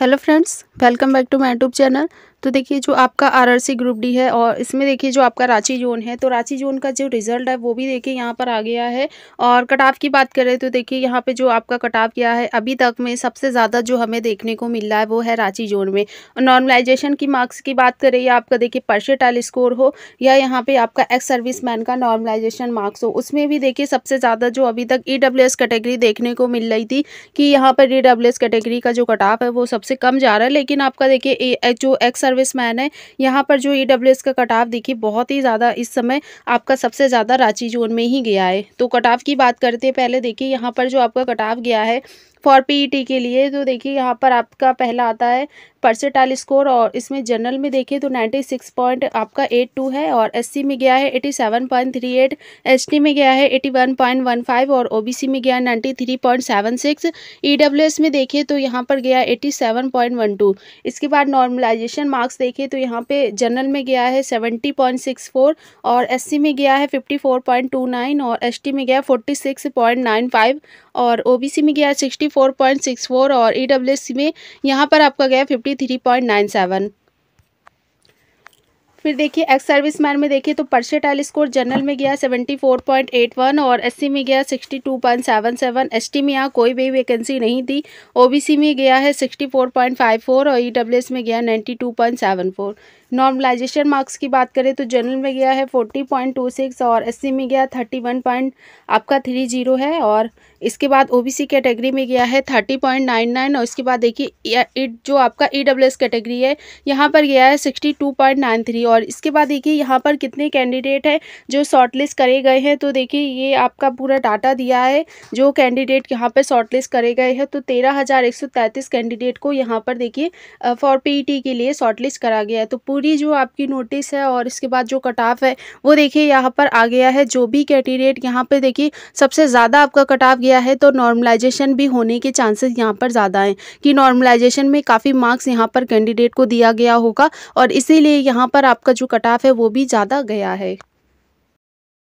hello friends welcome back to my youtube channel तो देखिए जो आपका आरआरसी ग्रुप डी है और इसमें देखिए जो आपका रांची जोन है तो रांची जोन का जो रिजल्ट है वो भी देखिए यहाँ पर आ गया है और कटाव की बात करें तो देखिए यहाँ पे जो आपका कटाव किया है अभी तक में सबसे ज़्यादा जो हमें देखने को मिल रहा है वो है रांची जोन में नॉर्मलाइजेशन की मार्क्स की बात करें या आपका देखिए पर्सेटाइल स्कोर हो या यहाँ पर आपका एक्स सर्विस मैन का नॉर्मलाइजेशन मार्क्स हो उसमें भी देखिए सबसे ज़्यादा जो अभी तक ई e कैटेगरी देखने को मिल रही थी कि यहाँ पर ई e कैटेगरी का जो कटाव है वो सबसे कम जा रहा है लेकिन आपका देखिए जो एक्स मैन है यहाँ पर जो ई e का कटाव देखिए बहुत ही ज़्यादा इस समय आपका सबसे ज़्यादा रांची जोन में ही गया है तो कटाव की बात करते हैं पहले देखिए यहाँ पर जो आपका कटाव गया है फॉर पीईटी e के लिए तो देखिए यहाँ पर आपका पहला आता है परसेंटाइल स्कोर और इसमें जनरल में देखिए तो नाइन्टी सिक्स पॉइंट आपका एट टू है और एससी में गया है eighty seven point three eight S T में गया है eighty one point one five और ओबीसी में गया ninety three point seven six E S में देखिए तो यहाँ पर गया eighty seven point one two इसके बाद नॉर्मलाइजेशन मार्क्स देखिए तो यहाँ पर जनरल में गया है सेवेंटी पॉइंट सिक्स फोर और एस सी में गया है fifty four point two nine और एस टी में गया forty six point nine five और ओ बी सी में गया सिक्सटी 54.64 और ई e में यहाँ पर आपका गया 53.97 फिर देखिए एक्स सर्विस मैन में देखिए तो पर्सेटाइल स्कोर जनरल में गया 74.81 और एससी में गया 62.77 एसटी में यहाँ कोई भी वैकेंसी नहीं थी ओबीसी में गया है 64.54 और ई e में गया नाइन्टी नॉर्मलाइजेशन मार्क्स की बात करें तो जनरल में गया है फोर्टी पॉइंट टू सिक्स और सी में गया थर्टी वन पॉइंट आपका थ्री जीरो है और इसके बाद ओबीसी कैटेगरी में गया है थर्टी पॉइंट नाइन नाइन और इसके बाद देखिए जो आपका ई डब्ल्यू एस कैटेगरी है यहाँ पर गया है sixty two point nine three और इसके बाद देखिए यहाँ पर कितने कैंडिडेट हैं जो शॉर्टलिस्ट करे गए हैं तो देखिए ये आपका पूरा डाटा दिया है जो कैंडिडेट यहाँ पर शॉर्टलिस्ट करे गए हैं तो तेरह हज़ार एक सौ तैंतीस कैंडिडेट को यहाँ पर देखिए फॉर पी ई टी के लिए शॉर्टलिस्ट करा गया है तो पूरी जो आपकी नोटिस है और इसके बाद जो कट ऑफ है वो देखिए यहाँ पर आ गया है जो भी कैंडिडेट यहाँ पर देखिए सबसे ज़्यादा आपका कट ऑफ गया है तो नॉर्मलाइजेशन भी होने के चांसेस यहाँ पर ज़्यादा हैं कि नॉर्मलाइजेशन में काफ़ी मार्क्स यहाँ पर कैंडिडेट को दिया गया होगा और इसीलिए यहाँ पर आपका जो कट ऑफ है वो भी ज़्यादा गया है